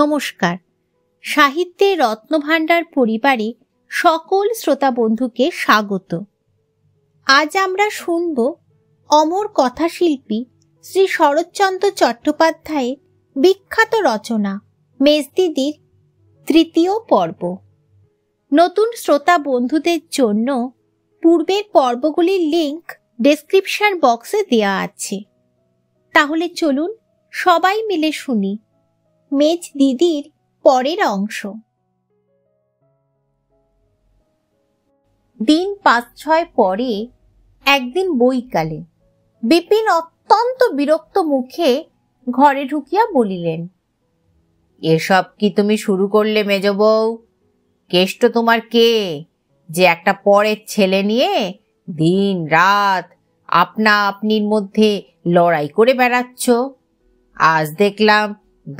নমস্কার সাহিত্যে রত্নভাণ্ডার পরিবারে সকল শ্রোতা বন্ধুকে স্বাগত আজ আমরা শুনব অমর কথাশিল্পী শ্রী শরৎচন্দ্র চট্টোপাধ্যায়ের বিখ্যাত রচনা মেজদিদির তৃতীয় পর্ব নতুন শ্রোতা বন্ধুদের জন্য পূর্বের পর্বগুলির লিংক ডেসক্রিপশন বক্সে দেয়া আছে তাহলে চলুন সবাই মিলে শুনি মেজ দিদির পরের অংশ দিন পাঁচ ছয় পরে একদিন বইকালে বিপিন অত্যন্ত বিরক্ত মুখে ঘরে ঢুকিয়া বলিলেন এসব কি তুমি শুরু করলে মেজ বউ কেষ্ট তোমার কে যে একটা পরের ছেলে নিয়ে দিন রাত আপনা আপনির মধ্যে লড়াই করে বেড়াচ্ছ আজ দেখলাম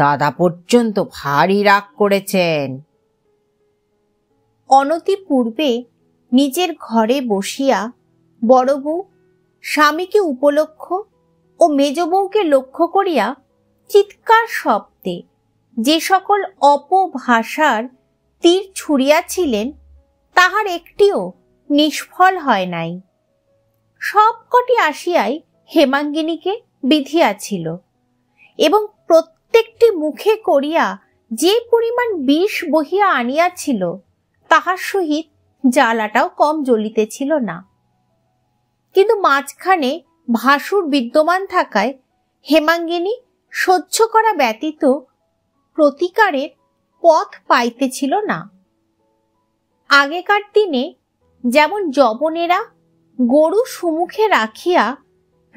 দাদা পর্যন্ত ভারী রাগ করেছেন অনতি পূর্বে নিজের ঘরে বসিয়া বড় বউ স্বামীকে উপলক্ষ ও মেজ বউকে লক্ষ্য করিয়া চিৎকার শব্দে যে সকল অপভাষার তীর ছুড়িয়াছিলেন তাহার একটিও নিষ্ফল হয় নাই সবকটি আসিয়াই হেমাঙ্গিনীকে বিধিয়াছিল এবং প্রত্যেকটি মুখে করিয়া যে পরিমাণ বিষ বহিয়া আনিয়াছিল তাহার সহিত জ্বালাটাও কম জ্বলিতেছিল না কিন্তু মাঝখানে ভাসুর বিদ্যমান থাকায় হেমাঙ্গিনী সহ্য করা ব্যতীত প্রতিকারের পথ পাইতেছিল না আগেকার দিনে যেমন যবনেরা গরু সুমুখে রাখিয়া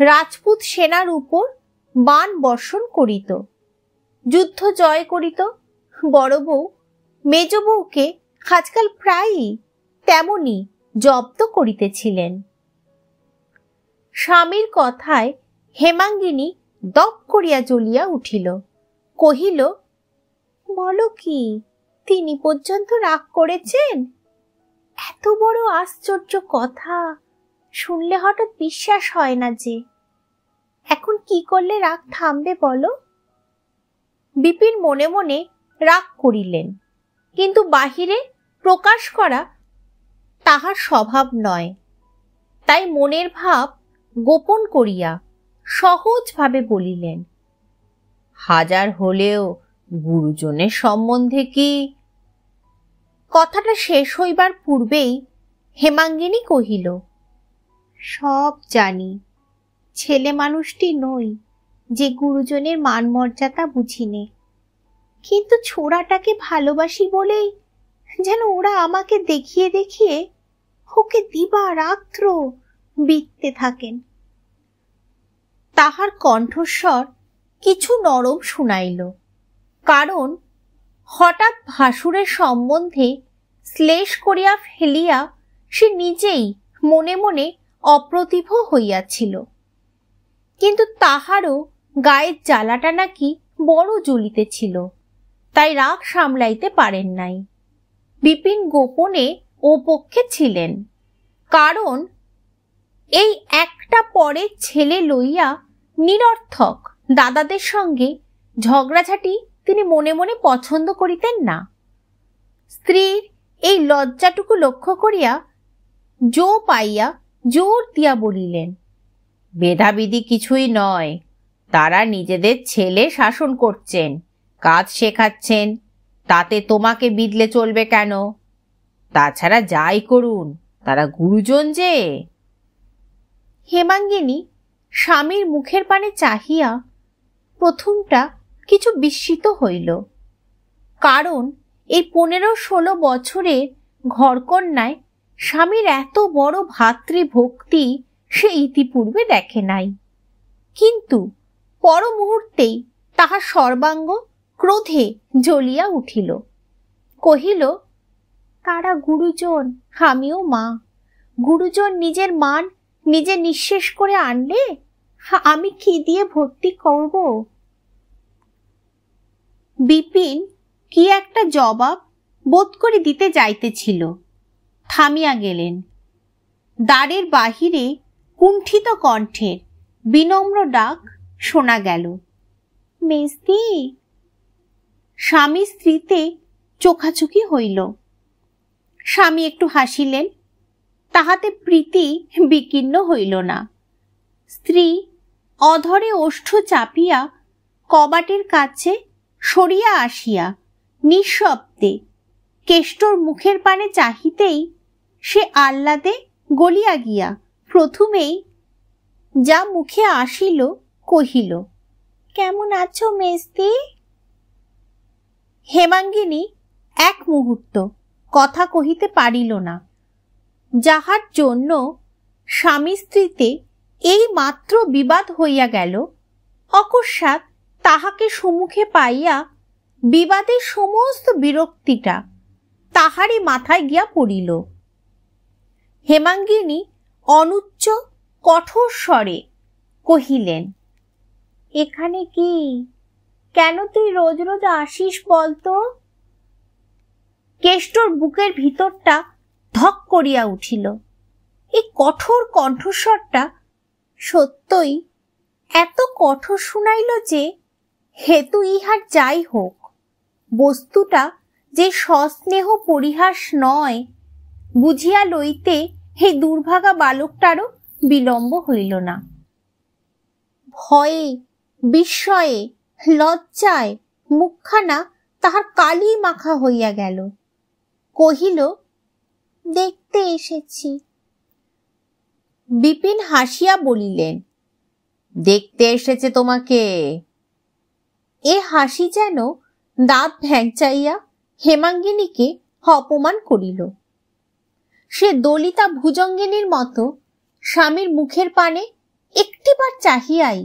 রাজপুত সেনার উপর বান বর্ষণ করিত যুদ্ধ জয় করিত বড় বউ মেজ বউকে আজকাল প্রায়ই তেমনি জব্দ করিতেছিলেন স্বামীর কথায় হেমাঙ্গিনী দপ করিয়া জ্বলিয়া উঠিল কহিল বলো কি তিনি পর্যন্ত রাগ করেছেন এত বড় আশ্চর্য কথা শুনলে হঠাৎ বিশ্বাস হয় না যে এখন কি করলে রাগ থামবে বলো বিপিন মনে মনে রাগ করিলেন কিন্তু বাহিরে প্রকাশ করা তাহার স্বভাব নয় তাই মনের ভাব গোপন করিয়া সহজভাবে বলিলেন হাজার হলেও গুরুজনের সম্বন্ধে কি কথাটা শেষ হইবার পূর্বেই হেমাঙ্গিনী কহিল সব জানি ছেলে মানুষটি নই যে গুরুজনের মান মর্যাদা বুঝিনে কিন্তু ছোড়াটাকে ভালোবাসি বলেই যেন ওরা আমাকে দেখিয়ে দেখিয়ে ওকে দিবা রাত্র বিকতে থাকেন তাহার কণ্ঠস্বর কিছু নরম শুনাইল কারণ হঠাৎ ভাসুরের সম্বন্ধে শ্লেষ করিয়া ফেলিয়া সে নিজেই মনে মনে অপ্রতিভ হইয়াছিল কিন্তু তাহারও গায়ের জ্বালাটা নাকি বড় জ্বলিতেছিল তাই রাগ সামলাইতে পারেন নাই বিপিন গোপনে ও পক্ষে ছিলেন কারণ এই একটা পরে ছেলে লইয়া নিরর্থক দাদাদের সঙ্গে ঝগড়াঝাটি তিনি মনে মনে পছন্দ করিতেন না স্ত্রীর এই লজ্জাটুকু লক্ষ্য করিয়া জো পাইয়া জোর দিয়া বলিলেন বেধাবিধি কিছুই নয় তারা নিজেদের ছেলে শাসন করছেন কাজ শেখাচ্ছেন তাতে তোমাকে বিদলে চলবে কেন তাছাড়া যাই করুন তারা গুরুজন যে হেমাঙ্গিনী স্বামীর মুখের পানে চাহিয়া প্রথমটা কিছু বিস্মিত হইল কারণ এই পনেরো ষোলো বছরের ঘরকন্যায় স্বামীর এত বড় ভাতৃভক্তি সে ইতিপূর্বে দেখে নাই কিন্তু পর মুহূর্তেই তাহার সর্বাঙ্গ ক্রোধে জ্বলিয়া উঠিল কহিল তারা গুরুজন আমিও মা গুরুজন নিজের মান নিজে নিঃশেষ করে আনলে আমি কি দিয়ে ভর্তি করব বিপিন কি একটা জবাব বোধ করে দিতে যাইতেছিল থামিয়া গেলেন দ্বারের বাহিরে কুণ্ঠিত কণ্ঠের বিনম্র ডাক শোনা গেল মেজদি স্বামী স্ত্রীতে চোখাচুকি হইল স্বামী একটু হাসিলেন তাহাতে প্রীতি বিকীর্ণ হইল না স্ত্রী অধরে ওষ্ঠ চাপিয়া কবাটের কাছে সরিয়া আসিয়া নিঃশব্দে কেষ্টর মুখের পানে চাহিতেই সে আহ্লাদে গলিয়া গিয়া প্রথমেই যা মুখে আসিল কহিল কেমন আছো মেস্তি হেমাঙ্গিনী এক মুহূর্ত কথা কহিতে পারিল না যাহার জন্য স্বামী স্ত্রীতে এই মাত্র বিবাদ হইয়া গেল অকস্মাৎ তাহাকে সম্মুখে পাইয়া বিবাদের সমস্ত বিরক্তিটা তাহারই মাথায় গিয়া পড়িল হেমাঙ্গিনী অনুচ্চ কঠোর স্বরে কহিলেন এখানে কি কেন তুই রোজ রোজ আসিস বলতো কেষ্টর বুকের ভিতরটা ধক করিয়া উঠিল এই কঠোর কণ্ঠস্বরটা সত্যই এত কঠোর শুনাইল যে হেতু ইহার যাই হোক বস্তুটা যে সস্নেহ পরিহাস নয় বুঝিয়া লইতে হে দুর্ভাগা বালকটারও বিলম্ব হইল না ভয়ে বিস্ময়ে লজ্জায় মুখখানা তাহার কালি মাখা হইয়া গেল কহিল দেখতে এসেছি বিপিন হাসিয়া বলিলেন দেখতে এসেছে তোমাকে এ হাসি যেন দাঁত ভ্যাংচাইয়া হেমাঙ্গিনীকে অপমান করিল সে দলিতা ভুজঙ্গিনীর মতো স্বামীর মুখের পানে একটিবার চাহিয়াই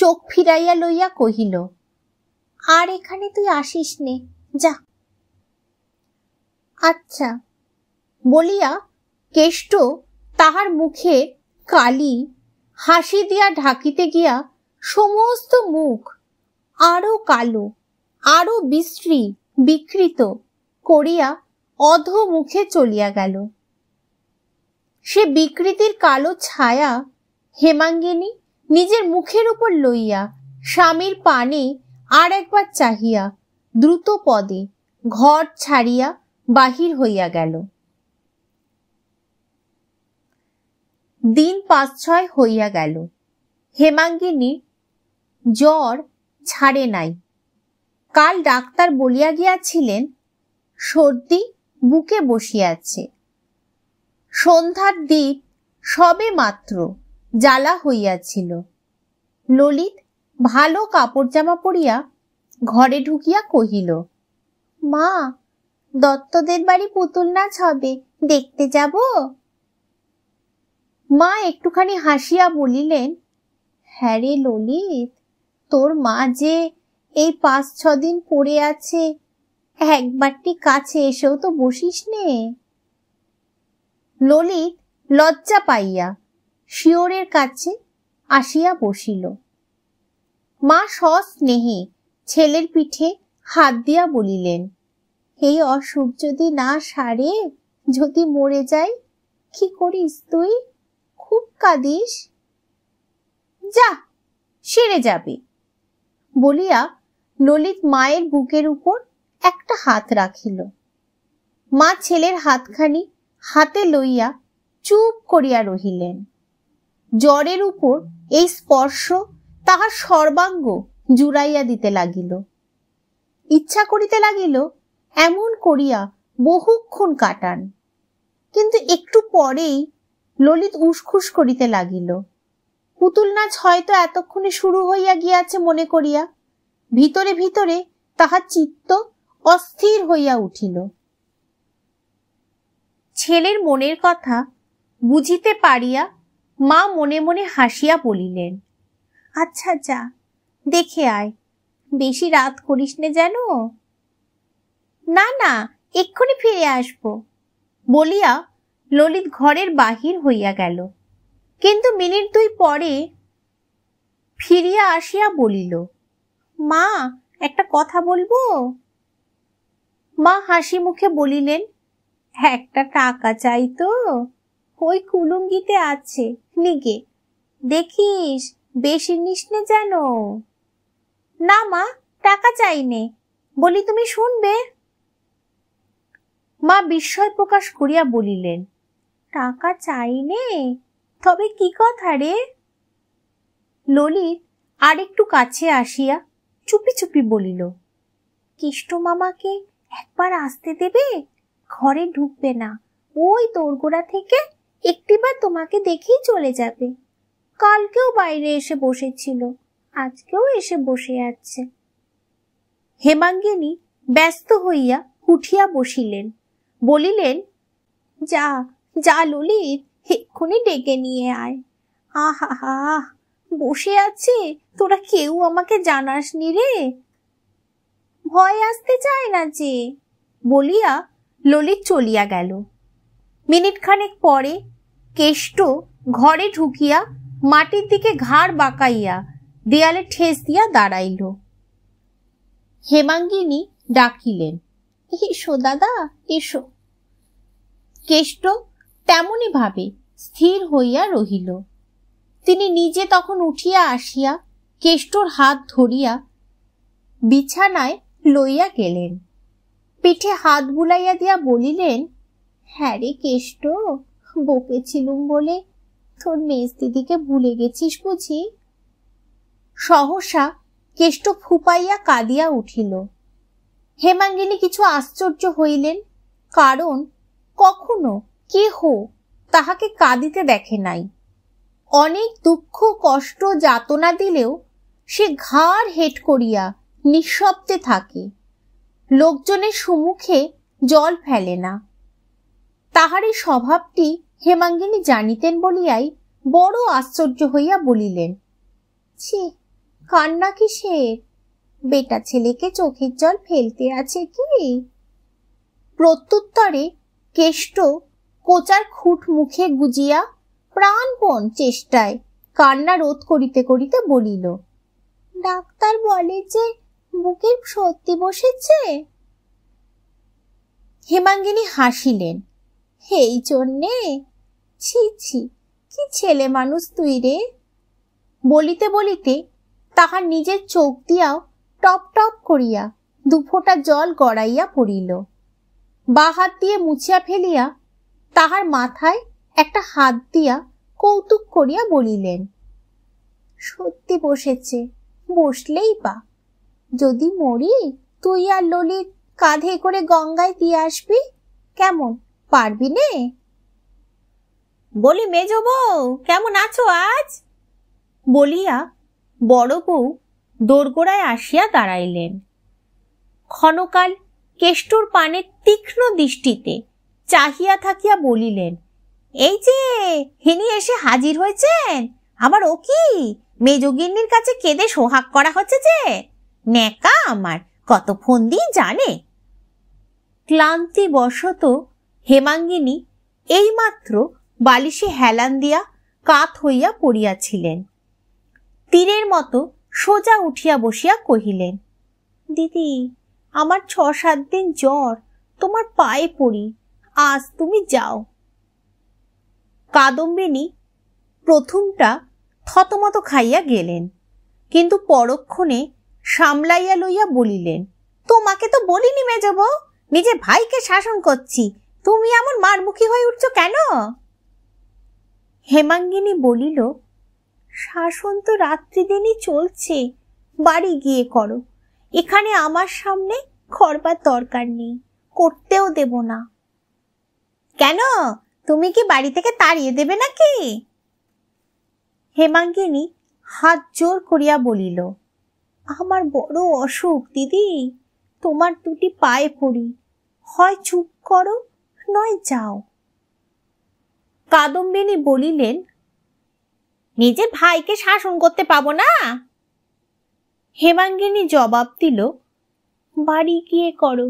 চোখ ফিরাইয়া লইয়া কহিল আর এখানে তুই আসিস নে যা আচ্ছা বলিয়া কেষ্ট তাহার মুখে কালি হাসি দিয়া ঢাকিতে গিয়া সমস্ত মুখ আরো কালো আরো বিশ্রী বিকৃত করিয়া অধ মুখে চলিয়া গেল সে বিকৃতির কালো ছায়া হেমাঙ্গিনী নিজের মুখের উপর লইয়া স্বামীর পানে আর একবার চাহিয়া দ্রুত পদে ঘর ছাড়িয়া বাহির হইয়া গেল দিন পাঁচ ছয় হইয়া গেল হেমাঙ্গিনীর জ্বর ছাড়ে নাই কাল ডাক্তার বলিয়া গিয়াছিলেন সর্দি বুকে বসিয়াছে সন্ধ্যার দ্বীপ সবে মাত্র জ্বালা হইয়াছিল ললিত ভালো কাপড় জামা পরিয়া ঘরে ঢুকিয়া কহিল মা দত্তদের বাড়ি পুতুল নাচ হবে দেখতে যাব মা একটুখানি হাসিয়া বলিলেন হ্যাঁ রে ললিত তোর মা যে এই পাঁচ ছ দিন পড়ে আছে একবারটি কাছে এসেও তো বসিস নে ললিত লজ্জা পাইয়া শিয়রের কাছে আসিয়া বসিল মা সস্নেহে ছেলের পিঠে হাত দিয়া বলিলেন হে অসুখ যদি না সারে যদি মরে যাই কি করিস তুই খুব কাঁদিস যা সেরে যাবে বলিয়া ললিত মায়ের বুকের উপর একটা হাত রাখিল মা ছেলের হাতখানি হাতে লইয়া চুপ করিয়া রহিলেন জ্বরের উপর এই স্পর্শ তাহার সর্বাঙ্গ জুড়াইয়া দিতে লাগিল ইচ্ছা করিতে লাগিল এমন করিয়া বহুক্ষণ কাটান কিন্তু একটু পরেই ললিত উসখুস করিতে লাগিল পুতুল নাচ হয়তো এতক্ষণে শুরু হইয়া গিয়াছে মনে করিয়া ভিতরে ভিতরে তাহার চিত্ত অস্থির হইয়া উঠিল ছেলের মনের কথা বুঝিতে পারিয়া মা মনে মনে হাসিয়া বলিলেন আচ্ছা যা দেখে আয় বেশি রাত করিস নে যেন না না এক্ষুনি ফিরে আসব বলিয়া ললিত ঘরের বাহির হইয়া গেল কিন্তু মিনিট দুই পরে ফিরিয়া আসিয়া বলিল মা একটা কথা বলবো মা হাসি মুখে বলিলেন একটা টাকা চাই তো ওই কুলুঙ্গিতে আছে লিগে দেখিস বেশি নিসনে যেন না মা টাকা চাইনে বলি তুমি শুনবে মা বিস্ময় প্রকাশ করিয়া বলিলেন টাকা চাইনে তবে কি কথা রে ললিত আর একটু কাছে আসিয়া চুপি চুপি বলিল কৃষ্ণ মামাকে একবার আসতে দেবে ঘরে ঢুকবে না ওই দোরগোড়া থেকে একটিবার তোমাকে দেখেই চলে যাবে কালকেও বাইরে এসে বসেছিল আজকেও এসে বসে আছে হেমাঙ্গিনী ব্যস্ত হইয়া উঠিয়া বসিলেন বলিলেন যা যা ললিত এক্ষুনি ডেকে নিয়ে আয় আহা হা বসে আছে তোরা কেউ আমাকে জানাসনি রে ভয় আসতে চায় না যে বলিয়া ললিত চলিয়া গেল মিনিট খানেক পরে কেষ্ট ঘরে ঢুকিয়া মাটির দিকে ঘাড় বাঁকাইয়া দেয়ালে ঠেস দিয়া দাঁড়াইল হেমাঙ্গিনী ডাকিলেন এসো দাদা এসো কেষ্ট তেমনি ভাবে স্থির হইয়া রহিল তিনি নিজে তখন উঠিয়া আসিয়া কেষ্টর হাত ধরিয়া বিছানায় লইয়া গেলেন পিঠে হাত বুলাইয়া দিয়া বলিলেন হ্যাঁ রে কেষ্ট বকেছিলুম বলে তোর মেজ দিদিকে ভুলে গেছিস বুঝি সহসা কেষ্ট ফুপাইয়া কাঁদিয়া উঠিল হেমাঙ্গিনী কিছু আশ্চর্য হইলেন কারণ কখনো কে হো তাহাকে কাঁদিতে দেখে নাই অনেক দুঃখ কষ্ট যাতনা দিলেও সে ঘাড় হেট করিয়া নিঃশব্দে থাকে লোকজনের সম্মুখে জল ফেলে না তাহারই স্বভাবটি হেমাঙ্গিনী জানিতেন বলিয়াই বড় আশ্চর্য হইয়া বলিলেন ছি কান্না কিসের বেটা ছেলেকে চোখের জল ফেলতে আছে কি প্রত্যুত্তরে কেষ্ট কোচার খুঁট মুখে গুজিয়া প্রাণপণ চেষ্টায় কান্না রোধ করিতে করিতে বলিল ডাক্তার বলে যে বুকের সত্যি বসেছে হেমাঙ্গিনী হাসিলেন এই জন্যে ছি ছি কি ছেলে মানুষ তুই রে বলিতে বলিতে তাহার নিজের চোখ দিয়াও টপ টপ করিয়া দুফোঁটা জল গড়াইয়া পড়িল বাহাত দিয়ে মুছিয়া ফেলিয়া তাহার মাথায় একটা হাত দিয়া কৌতুক করিয়া বলিলেন সত্যি বসেছে বসলেই বা যদি মরি তুই আর ললিত কাঁধে করে গঙ্গায় দিয়ে আসবি কেমন পারবি নে বলি মেজ বউ কেমন আছো আজ বলিয়া বড় বউ দোরগোড়ায় আসিয়া দাঁড়াইলেন ক্ষণকাল কেষ্টর পানে তীক্ষ্ণ দৃষ্টিতে চাহিয়া থাকিয়া বলিলেন এই যে হিনি এসে হাজির হয়েছেন আবার ও কি মেজগিন্নির কাছে কেঁদে সোহাগ করা হচ্ছে যে ন্যাকা আমার কত ফোন দিয়ে জানে ক্লান্তি বশত হেমাঙ্গিনী এইমাত্র বালিশে হেলান দিয়া কাত হইয়া পড়িয়াছিলেন তীরের মতো সোজা উঠিয়া বসিয়া কহিলেন দিদি আমার ছ সাত দিন জ্বর তোমার পায়ে পড়ি আজ তুমি যাও কাদম্বিনী প্রথমটা থতমত খাইয়া গেলেন কিন্তু পরক্ষণে সামলাইয়া লইয়া বলিলেন তোমাকে তো বলিনি মেজব নিজে ভাইকে শাসন করছি তুমি এমন মারমুখী হয়ে উঠছ কেন হেমাঙ্গিনী বলিল শাসন তো রাত্রিদিনই চলছে বাড়ি গিয়ে করো এখানে আমার সামনে খরবার দরকার নেই করতেও দেব না কেন তুমি কি বাড়ি থেকে তাড়িয়ে দেবে নাকি হেমাঙ্গিনী হাত জোর করিয়া বলিল আমার বড় অসুখ দিদি তোমার দুটি পায়ে পড়ি হয় চুপ করো নয় যাও কাদম্বিনী বলিলেন নিজের ভাইকে শাসন করতে পাবো না হেমাঙ্গিনী জবাব দিল বাড়ি গিয়ে করো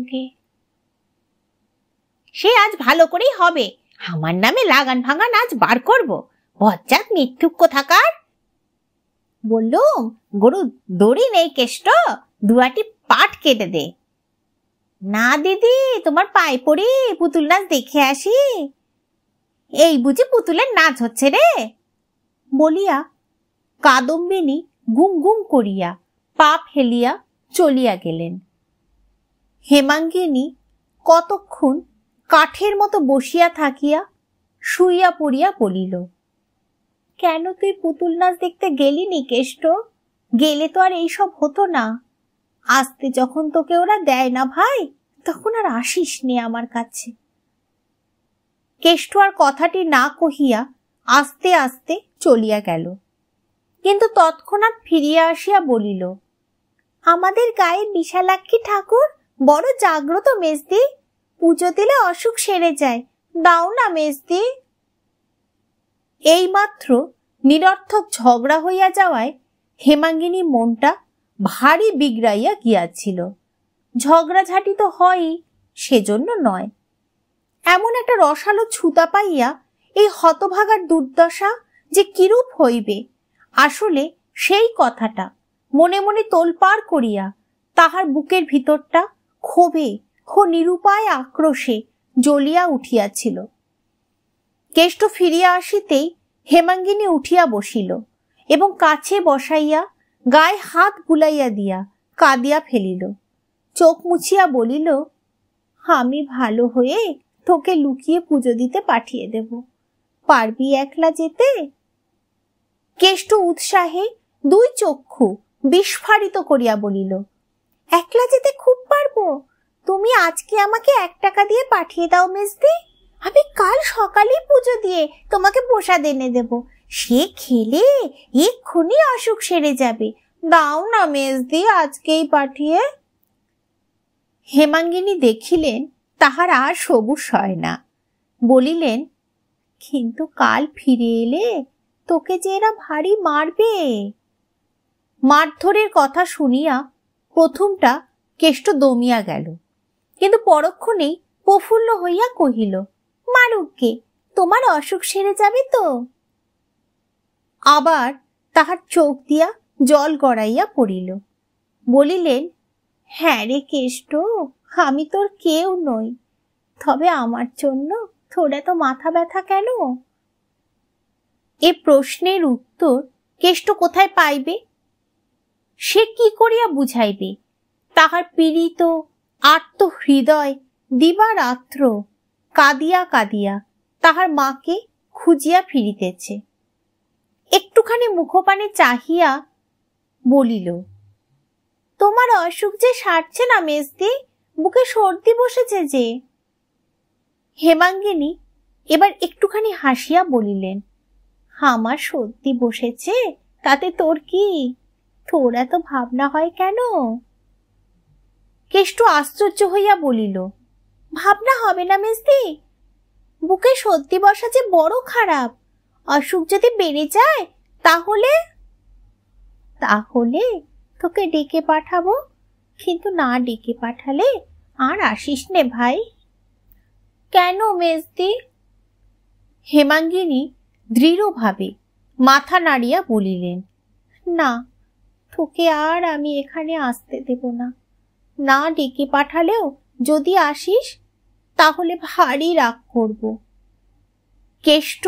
সে আজ ভালো করেই হবে আমার নামে লাগান ভাঙান আজ বার করব বজ্জাত মিথ্যুক্য থাকার বললুম গরু দড়ি নেই কেষ্ট দুয়াটি পাট কেটে দে না দিদি তোমার পায়ে পড়ি পুতুল নাচ দেখে আসি এই বুঝি পুতুলের নাচ হচ্ছে রে বলিয়া কাদম্বিনী গুম গুম করিয়া পা ফেলিয়া চলিয়া গেলেন হেমাঙ্গিনী কতক্ষণ কাঠের মতো বসিয়া থাকিয়া শুইয়া পড়িয়া বলিল কেন তুই পুতুল নাচ দেখতে গেলি কেষ্ট গেলে তো আর এইসব হতো না আসতে যখন তোকে ওরা দেয় না ভাই তখন আর আসিস নে আমার কাছে কেষ্ট আর কথাটি না কহিয়া আস্তে আস্তে চলিয়া গেল কিন্তু তৎক্ষণাৎ ফিরিয়া আসিয়া বলিল আমাদের গায়ে বিশালাক্ষী ঠাকুর বড় জাগ্রত মেজদি পুজো দিলে অসুখ সেরে যায় দাও না মেজদি এইমাত্র নিরর্থক ঝগড়া হইয়া যাওয়ায় হেমাঙ্গিনী মনটা ভারী বিগড়াইয়া গিয়াছিল ঝগড়াঝাটি তো হয়ই সেজন্য নয় এমন একটা রসালো ছুতা পাইয়া এই হতভাগার দুর্দশা যে কিরূপ হইবে আসলে সেই কথাটা মনে মনে তোলপাড় করিয়া তাহার বুকের ভিতরটা ক্ষোভে খো নিরুপায় আক্রোশে জ্বলিয়া উঠিয়াছিল কেষ্ট ফিরিয়া আসিতেই হেমাঙ্গিনী উঠিয়া বসিল এবং কাছে বসাইয়া গায়ে হাত বুলাইয়া দিয়া কাঁদিয়া ফেলিল চোখ মুছিয়া বলিল আমি ভালো হয়ে তোকে লুকিয়ে পুজো দিতে পাঠিয়ে দেব পারবি একলা যেতে কেষ্ট উৎসাহে দুই চক্ষু বিস্ফারিত করিয়া বলিল একলা যেতে খুব পারবো তুমি আজকে আমাকে এক টাকা দিয়ে পাঠিয়ে দাও মেজদি আমি কাল সকালেই পুজো দিয়ে তোমাকে প্রসাদ এনে দেবো সে খেলে এক্ষুনি অসুখ সেরে যাবে দাও না মেজ দিয়ে আজকেই পাঠিয়ে হেমাঙ্গিনী দেখিলেন তাহার আর সবুজ হয় না বলিলেন কিন্তু কাল ফিরে এলে তোকে যে এরা ভারী মারবে মারধরের কথা শুনিয়া প্রথমটা কেষ্ট দমিয়া গেল কিন্তু পরক্ষণেই প্রফুল্ল হইয়া কহিল মারুককে তোমার অসুখ সেরে যাবে তো আবার তাহার চোখ দিয়া জল গড়াইয়া পড়িল বলিলেন হ্যাঁ রে কেষ্ট আমি তোর কেউ নই তবে আমার জন্য তোর এত মাথা ব্যথা কেন এ প্রশ্নের উত্তর কেষ্ট কোথায় পাইবে সে কি করিয়া বুঝাইবে তাহার পীড়িত হৃদয় দিবার আত্র কাঁদিয়া কাঁদিয়া তাহার মাকে খুঁজিয়া ফিরিতেছে একটুখানি মুখপানে চাহিয়া বলিল তোমার অসুখ যে সারছে না মেজদি বুকে সর্দি বসেছে যে হেমাঙ্গিনী এবার একটুখানি হাসিয়া বলিলেন আমার সর্দি বসেছে তাতে তোর কি তোর এত ভাবনা হয় কেন কেষ্ট আশ্চর্য হইয়া বলিল ভাবনা হবে না মেজদি বুকে সর্দি বসা যে বড় খারাপ অসুখ যদি বেড়ে যায় তাহলে তাহলে তোকে ডেকে পাঠাবো কিন্তু না ডেকে পাঠালে আর আসিস নে ভাই কেন মেজদি হেমাঙ্গিনী দৃঢ়ভাবে মাথা নাড়িয়া বলিলেন না তোকে আর আমি এখানে আসতে দেব না না ডেকে পাঠালেও যদি আসিস তাহলে ভারী রাগ করব কেষ্ট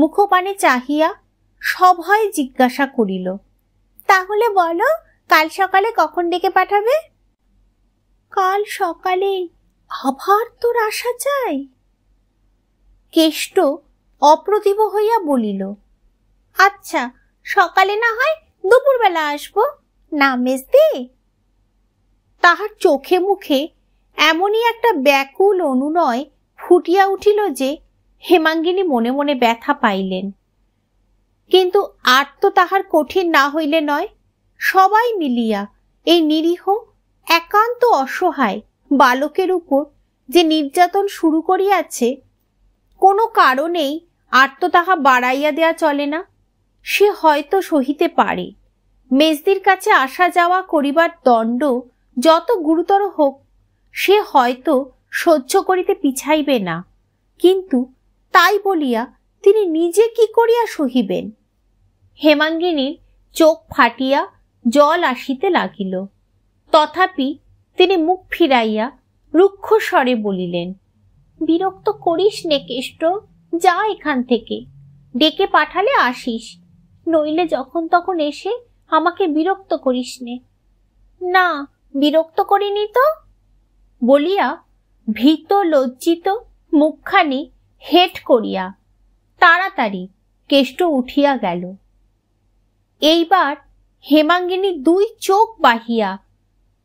মুখপানে চাহিয়া সবাই জিজ্ঞাসা করিল তাহলে বলো কাল সকালে কখন ডেকে পাঠাবে কাল সকালে আবার তোর আশা চাই কেষ্ট অপ্রতিভ হইয়া বলিল আচ্ছা সকালে না হয় দুপুরবেলা আসবো না মেজদি তাহার চোখে মুখে এমনই একটা ব্যাকুল অনুনয় ফুটিয়া উঠিল যে হেমাঙ্গিনী মনে মনে ব্যথা পাইলেন কিন্তু আর তো তাহার কঠিন না হইলে নয় সবাই মিলিয়া এই নিরীহ একান্ত অসহায় বালকের উপর যে নির্যাতন শুরু করিয়াছে কোনো কারণেই আর তো তাহা বাড়াইয়া দেয়া চলে না সে হয়তো সহিতে পারে মেজদির কাছে আসা যাওয়া করিবার দণ্ড যত গুরুতর হোক সে হয়তো সহ্য করিতে পিছাইবে না কিন্তু তাই বলিয়া তিনি নিজে কি করিয়া সহিবেন হেমাঙ্গিনীর চোখ ফাটিয়া জল আসিতে লাগিল তথাপি তিনি মুখ ফিরাইয়া রুক্ষ স্বরে বলিলেন বিরক্ত করিস নে কেষ্ট যা এখান থেকে ডেকে পাঠালে আসিস নইলে যখন তখন এসে আমাকে বিরক্ত করিস নে না বিরক্ত করিনি তো বলিয়া ভীত লজ্জিত মুখখানি হেট করিয়া তাড়াতাড়ি কেষ্ট উঠিয়া গেল এইবার হেমাঙ্গিনী দুই চোখ বাহিয়া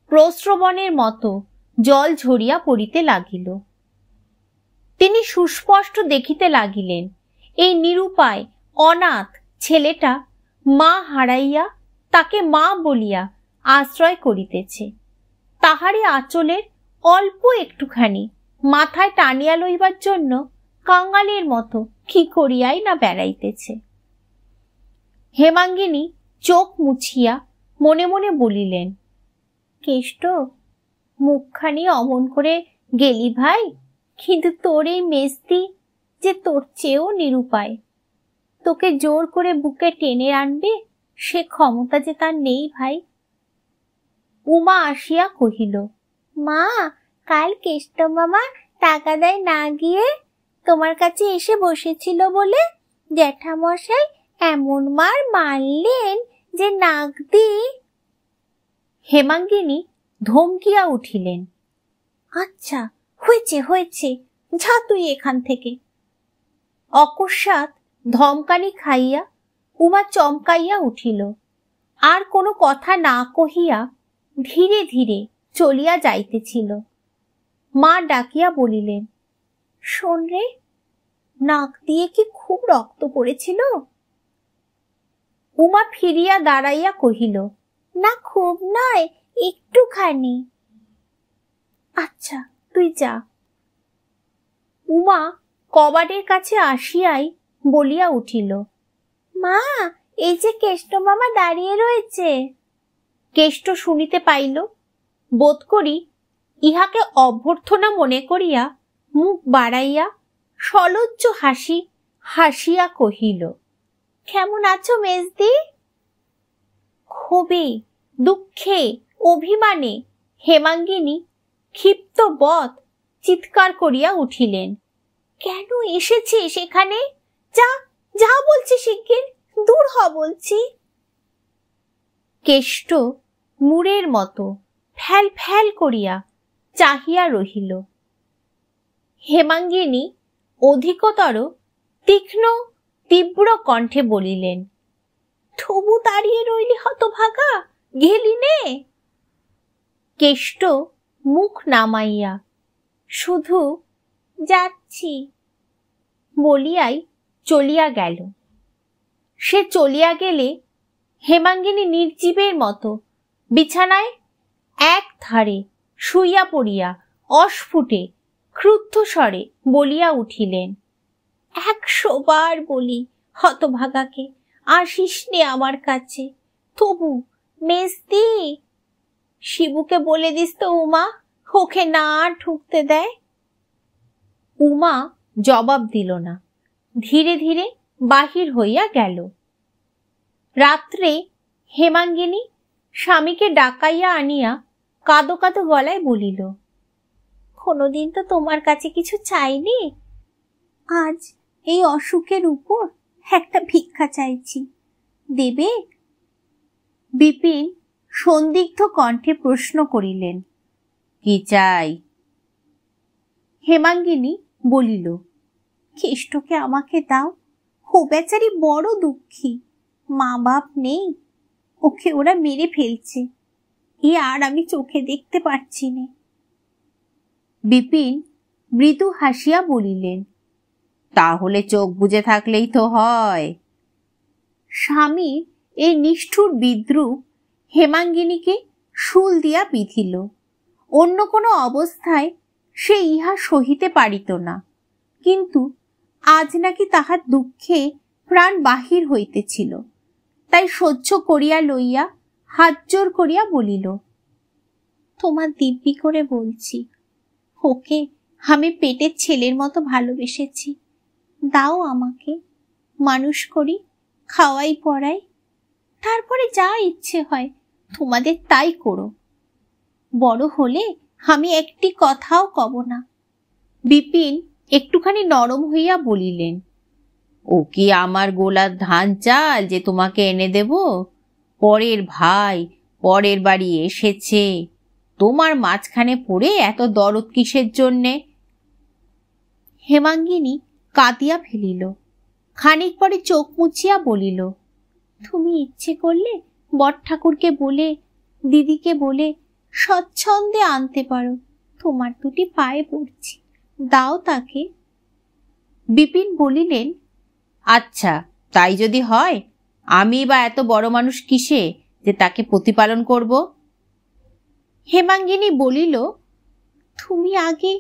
প্রশ্রবণের মতো জল ঝরিয়া পড়িতে লাগিল তিনি সুস্পষ্ট দেখিতে লাগিলেন এই নিরুপায় অনাথ ছেলেটা মা হারাইয়া তাকে মা বলিয়া আশ্রয় করিতেছে তাহারই আঁচলের অল্প একটুখানি মাথায় টানিয়া লইবার জন্য কাঙালির মতো কি করিয়াই না বেড়াইতেছে হেমাঙ্গিনী চোখ মুছিয়া মনে মনে বলিলেন কেষ্ট মুখখানি অমন করে গেলি ভাই কিন্তু তোর এই মেস্তি যে তোর চেয়েও নিরুপায় তোকে জোর করে বুকে টেনে আনবে সে ক্ষমতা যে তার নেই ভাই উমা আসিয়া কহিল মা কাল কেষ্ট মামা টাকা দেয় না গিয়ে তোমার কাছে এসে বসেছিল বলে জ্যাঠামশাই এমন মার মারলেন যে নাক দি হেমাঙ্গিনী ধমকিয়া উঠিলেন আচ্ছা হয়েছে হয়েছে যা তুই এখান থেকে অকস্মাৎ ধমকানি খাইয়া উমা চমকাইয়া উঠিল আর কোনো কথা না কহিয়া ধীরে ধীরে চলিয়া যাইতেছিল মা ডাকিয়া বলিলেন শোন রে নাক দিয়ে কি খুব রক্ত পড়েছিল উমা ফিরিয়া দাঁড়াইয়া কহিল না খুব নয় একটুখানি আচ্ছা তুই যা উমা কবাটের কাছে আসিয়াই বলিয়া উঠিল মা এই যে কেষ্ট মামা দাঁড়িয়ে রয়েছে কেষ্ট শুনিতে পাইল বোধ করি ইহাকে অভ্যর্থনা মনে করিয়া মুখ বাড়াইয়া সলজ্জ হাসি হাসিয়া কহিল কেমন আছো মেজদি ক্ষোভে দুঃখে অভিমানে হেমাঙ্গিনী ক্ষিপ্ত বধ চিৎকার করিয়া উঠিলেন কেন এসেছিস এখানে যা যা বলছি শিগগির দূর হ বলছি কেষ্ট মুড়ের মতো ফ্যাল ফ্যাল করিয়া চাহিয়া রহিল হেমাঙ্গিনী অধিকতর তীক্ষ্ণ তীব্র কণ্ঠে বলিলেন থবু দাঁড়িয়ে রইলি হতভাগা গেলি নে কেষ্ট মুখ নামাইয়া শুধু যাচ্ছি বলিয়াই চলিয়া গেল সে চলিয়া গেলে হেমাঙ্গিনী নির্জীবের মতো বিছানায় এক ধারে শুইয়া পড়িয়া অস্ফুটে ক্রুদ্ধ স্বরে বলিয়া উঠিলেন একশো বার বলি হতভাগাকে আসিস নে আমার কাছে তবু মেজদি শিবুকে বলে দিস তো উমা ওকে না ঠুকতে দেয় উমা জবাব দিল না ধীরে ধীরে বাহির হইয়া গেল রাত্রে হেমাঙ্গিনী স্বামীকে ডাকাইয়া আনিয়া কাঁদো কাঁদো গলায় বলিল কোনোদিন তো তোমার কাছে কিছু চাইনি আজ এই অসুখের উপর একটা ভিক্ষা চাইছি দেবে বিপিন সন্দিগ্ধ কণ্ঠে প্রশ্ন করিলেন কি চাই হেমাঙ্গিনী বলিল খ্রিস্টকে আমাকে দাও ও বেচারি বড় দুঃখী মা বাপ নেই ওকে ওরা মেরে ফেলছে এ আর আমি চোখে দেখতে পারছি না বিপিন মৃদু হাসিয়া বলিলেন তাহলে চোখ বুঝে থাকলেই তো হয় স্বামী এই নিষ্ঠুর বিদ্রুপ হেমাঙ্গিনীকে শুল দিয়া বিধিল অন্য কোনো অবস্থায় সে ইহা সহিতে পারিত না কিন্তু আজ নাকি তাহার দুঃখে প্রাণ বাহির হইতেছিল তাই সহ্য করিয়া লইয়া হাত জোর করিয়া বলিল তোমার দিব্যি করে বলছি ওকে আমি পেটের ছেলের মতো ভালোবেসেছি দাও আমাকে মানুষ করি খাওয়াই পড়াই তারপরে যা ইচ্ছে হয় তোমাদের তাই করো বড় হলে আমি একটি কথাও কব না বিপিন একটুখানি নরম হইয়া বলিলেন ও কি আমার গোলার ধান চাল যে তোমাকে এনে দেব পরের ভাই পরের বাড়ি এসেছে তোমার মাঝখানে পড়ে এত দরদ কিসের জন্যে হেমাঙ্গিনী কাঁদিয়া ফেলিল খানিক পরে চোখ মুচিয়া বলিল তুমি ইচ্ছে করলে বট ঠাকুরকে বলে দিদিকে বলে স্বচ্ছন্দে আনতে পারো তোমার দুটি পায়ে পড়ছি দাও তাকে বিপিন বলিলেন আচ্ছা তাই যদি হয় আমি বা এত বড় মানুষ কিসে যে তাকে প্রতিপালন করবো হেমাঙ্গিনী বলিল তুমি আগে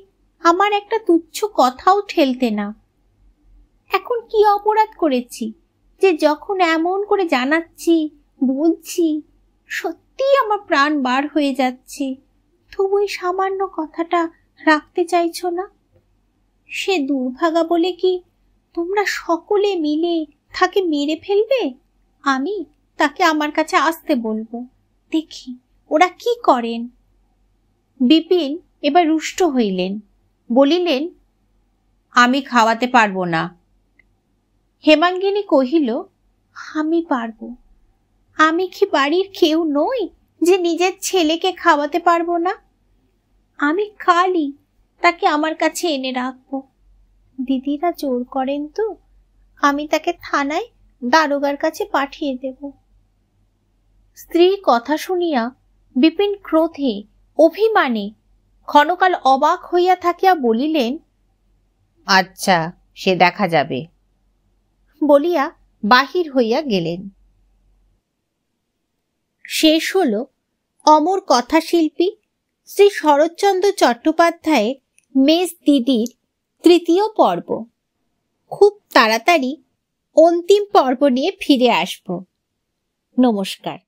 আমার একটা তুচ্ছ কথাও ঠেলতে না এখন কি অপরাধ করেছি যে যখন এমন করে জানাচ্ছি বলছি সত্যি আমার প্রাণ বার হয়ে যাচ্ছে তবু এই সামান্য কথাটা রাখতে চাইছ না সে দুর্ভাগা বলে কি তোমরা সকলে মিলে তাকে মেরে ফেলবে আমি তাকে আমার কাছে আসতে বলবো দেখি ওরা কি করেন বিপিন এবার রুষ্ট হইলেন বলিলেন আমি খাওয়াতে পারবো না হেমাঙ্গিনী কহিল আমি পারবো আমি কি বাড়ির কেউ নই যে নিজের ছেলেকে খাওয়াতে পারবো না আমি কালি তাকে আমার কাছে এনে রাখবো দিদিরা জোর করেন তো আমি তাকে থানায় দারোগার কাছে পাঠিয়ে দেব স্ত্রী কথা শুনিয়া বিপিন ক্রোধে অভিমানে ক্ষণকাল অবাক হইয়া থাকিয়া বলিলেন আচ্ছা সে দেখা যাবে বলিয়া বাহির হইয়া গেলেন শেষ হল অমর কথাশিল্পী শ্রী শরৎচন্দ্র চট্টোপাধ্যায়ের মেজ দিদির তৃতীয় পর্ব খুব তাড়াতাড়ি অন্তিম পর্ব নিয়ে ফিরে আসব নমস্কার